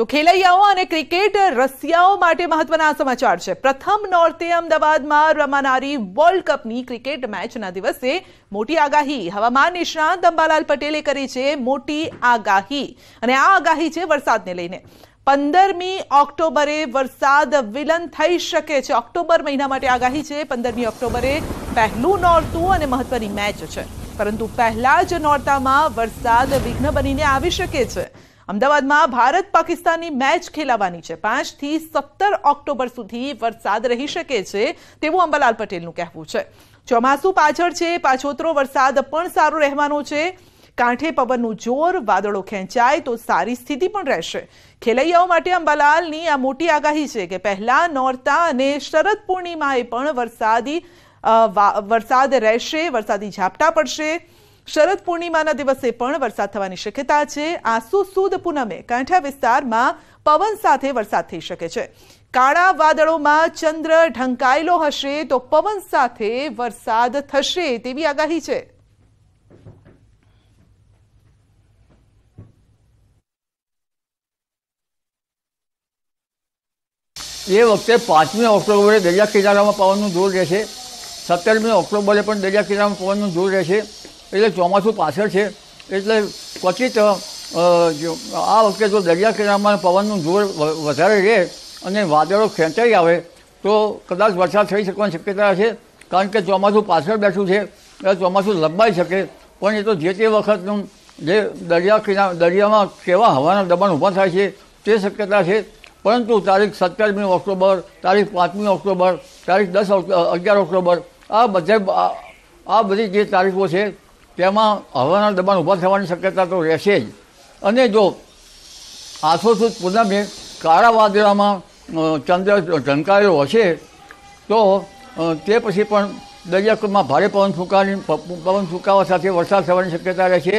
તો ખેલાડીઓ અને ક્રિકેટ રસીયાઓ માટે મહત્વના સમાચાર છે પ્રથમ નોર્તેમ દબદમાં રમનારી વર્લ્ડ કપની ક્રિકેટ મેચના દિવસે મોટી આગહી હવામાન નિશા દંબાલાલ પટેલે કરી છે મોટી આગહી અને આ આગહી છે વરસાદ ને લઈને 15મી ઓક્ટોબરે વરસાદ વિલન થઈ શકે છે ઓક્ટોબર મહિના માટે આગહી છે 15મી ઓક્ટોબરે પહેનું નોર્તું અને મહત્વની મેચ છે પરંતુ પહેલા જ નોર્તામાં વરસાદ વિઘ્ન બનીને આવી શકે છે અમદાવાદમાં ભારત પાકિસ્તાનની મેચ ખેલાવાની છે પાંચથી સત્તર ઓક્ટોબર સુધી વરસાદ રહી શકે છે તેવું અંબાલાલ પટેલનું કહેવું છે ચોમાસું પાછળ છે પાછોતરો વરસાદ પણ સારો રહેવાનો છે કાંઠે પવનનું જોર વાદળો ખેંચાય તો સારી સ્થિતિ પણ રહેશે ખેલૈયાઓ માટે અંબાલાલની આ મોટી આગાહી છે કે પહેલા નોરતા અને શરદ પૂર્ણિમાએ પણ વરસાદી વરસાદ રહેશે વરસાદી ઝાપટા પડશે શરદ પૂર્ણિમાના દિવસે પણ વરસાદ થવાની શક્યતા છે આસુ સુદ પૂનમે કાંઠા વિસ્તારમાં પવન સાથે વરસાદ થઈ શકે છે કાળા વાદળોમાં ચંદ્ર ઢંકાયેલો હશે તો પવન સાથે વરસાદ થશે તેવી આગાહી છે એ વખતે પાંચમી ઓક્ટોબરે દરિયા કિનારામાં પવનનું જોર રહેશે સત્તરમી ઓક્ટોબરે પણ દરિયા કિનારામાં પવનનું જોર રહેશે એટલે ચોમાસું પાછળ છે એટલે ક્વચિત આ વખતે જો દરિયા કિનારામાં પવનનું જોર વધારે રહે અને વાદળો ખેંચાઈ આવે તો કદાચ વરસાદ થઈ શકવાની શક્યતા છે કારણ કે ચોમાસું પાછળ બેઠું છે એટલે ચોમાસું લંબાઈ શકે પણ એ તો જે તે વખતનું જે દરિયા કિનારા દરિયામાં કેવા હવાના દબાણ ઊભા થાય છે તે શક્યતા છે પરંતુ તારીખ સત્તરમી ઓક્ટોબર તારીખ પાંચમી ઓક્ટોબર તારીખ દસ અગિયાર ઓક્ટોબર આ બધે આ બધી જે તારીખો છે તેમાં હવાના દબાણ ઊભા થવાની શક્યતા તો રહેશે જ અને જો આસોસુદ પૂનમે કાળા વાદળામાં ચંદ્ર ઢંકાયો હશે તો તે પછી પણ દરિયાકુમાં ભારે પવન ફૂંકાની પવન ફૂંકાવા સાથે વરસાદ થવાની શક્યતા રહેશે